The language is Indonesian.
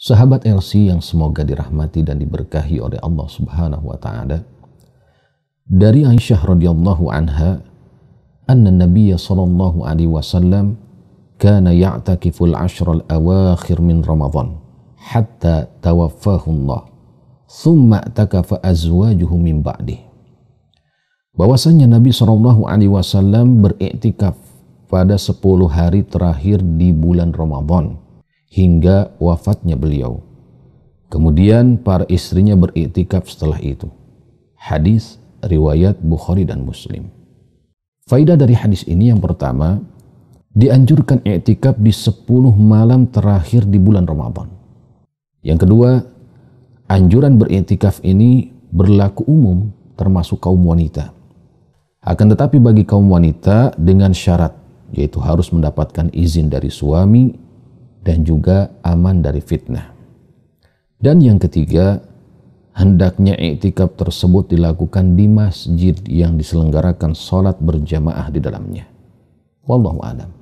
Sahabat LC yang semoga dirahmati dan diberkahi oleh Allah Subhanahu wa taala. Dari Aisyah radhiyallahu anha, anna Nabi sallallahu alaihi wasallam kana ya'takifu al-ashr al-awakhir min Ramadan hatta tawaffahu Allah. Thumma takafa azwajuhu min ba'di. Bahwasanya Nabi Sallallahu alaihi wasallam beriktikaf pada 10 hari terakhir di bulan Ramadan hingga wafatnya beliau. Kemudian para istrinya beriktikaf setelah itu. Hadis riwayat Bukhari dan Muslim. Faidah dari hadis ini yang pertama, dianjurkan iktikaf di 10 malam terakhir di bulan Ramadan. Yang kedua, anjuran beriktikaf ini berlaku umum termasuk kaum wanita. Akan tetapi bagi kaum wanita dengan syarat yaitu harus mendapatkan izin dari suami dan juga aman dari fitnah. Dan yang ketiga, hendaknya iktikaf tersebut dilakukan di masjid yang diselenggarakan sholat berjamaah di dalamnya. Wallahu a'lam.